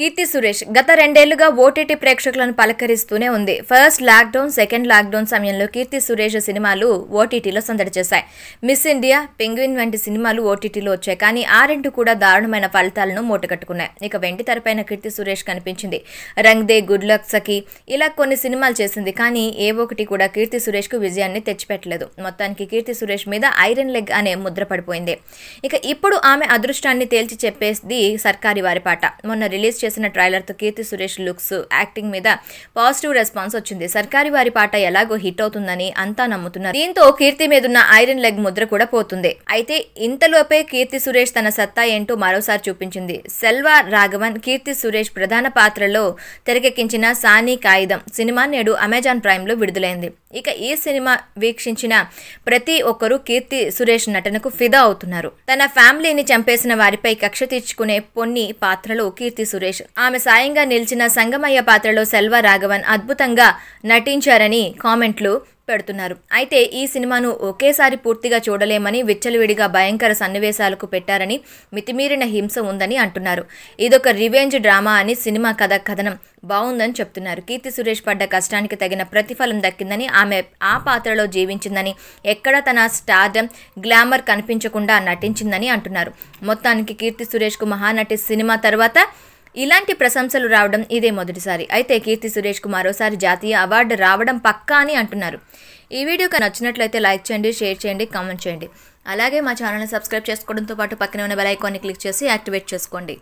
కీర్తి సురేష్ గత రెండేళ్లుగా ఓటీటీ ప్రేక్షకులను పలకరిస్తూనే ఉంది ఫస్ట్ లాక్డౌన్ సెకండ్ లాక్డౌన్ సమయంలో కీర్తి సురేష్ సినిమాలు ఓటీటీలో సందడి చేశాయి మిస్ ఇండియా పెంగ్విన్ వంటి సినిమాలు ఓటీటీలో వచ్చాయి కానీ ఆ రెండు కూడా దారుణమైన ఫలితాలను మూటగట్టుకున్నాయి ఇక వెంటి తెరపైన కీర్తి సురేష్ కనిపించింది రంగ్ దే గుడ్ లక్ సఖీ ఇలా కొన్ని సినిమాలు చేసింది కానీ ఏ ఒకటి కూడా కీర్తి సురేష్ కు విజయాన్ని తెచ్చిపెట్టలేదు మొత్తానికి కీర్తి సురేష్ మీద ఐరన్ లెగ్ అనే ముద్ర పడిపోయింది ఇక ఇప్పుడు ఆమె అదృష్టాన్ని తేల్చి చెప్పేది సర్కారీ వారి పాట మొన్న రిలీజ్ చేసిన ట్రైలర్తో కీర్తి సురేష్ లుక్స్ యాక్టింగ్ మీద పాజిటివ్ రెస్పాన్స్ వచ్చింది సర్కారి వారి పాట ఎలాగో హిట్ అవుతుందని అంతా నమ్ముతున్నారు దీంతో కీర్తి మీద ఉన్న ఐరన్ లెగ్ ముద్ర కూడా పోతుంది అయితే ఇంతలోపే కీర్తి సురేష్ తన సత్తా ఏంటో మరోసారి చూపించింది సెల్వా రాఘవన్ కీర్తి సురేష్ ప్రధాన పాత్రలో తెరకెక్కించిన సానీ కాయిదం సినిమా నేడు అమెజాన్ ప్రైమ్ లో విడుదలైంది ఇక ఈ సినిమా వీక్షించిన ప్రతి ఒక్కరూ కీర్తి సురేష్ నటనకు ఫిదా అవుతున్నారు తన ఫ్యామిలీని చంపేసిన వారిపై కక్ష తీర్చుకునే పొన్ని పాత్రలో కీర్తి సురేష్ ఆమె సాయంగా నిలిచిన సంగమయ్య పాత్రలో సెల్వ రాఘవన్ అద్భుతంగా నటించారని కామెంట్లు పెడుతున్నారు అయితే ఈ సినిమాను ఒకేసారి పూర్తిగా చూడలేమని విచ్చలవిడిగా భయంకర సన్నివేశాలకు పెట్టారని మితిమీరిన హింస ఉందని అంటున్నారు ఇదొక రివెంజ్ డ్రామా అని సినిమా కథ కథనం బాగుందని చెప్తున్నారు కీర్తి సురేష్ పడ్డ కష్టానికి తగిన ప్రతిఫలం దక్కిందని ఆమె ఆ పాత్రలో జీవించిందని ఎక్కడ తన స్టార్డమ్ గ్లామర్ కనిపించకుండా నటించిందని అంటున్నారు మొత్తానికి కీర్తి సురేష్కు మహానటి సినిమా తర్వాత ఇలాంటి ప్రశంసలు రావడం ఇదే మొదటిసారి అయితే కీర్తి సురేష్ కుమార్ మరోసారి జాతీయ అవార్డు రావడం పక్కా అని అంటున్నారు ఈ వీడియో నచ్చినట్లయితే లైక్ చేయండి షేర్ చేయండి కామెంట్ చేయండి అలాగే మా ఛానల్ని సబ్స్క్రైబ్ చేసుకోవడంతో పాటు పక్కన ఉన్న బెల్ ఐకాన్ని క్లిక్ చేసి యాక్టివేట్ చేసుకోండి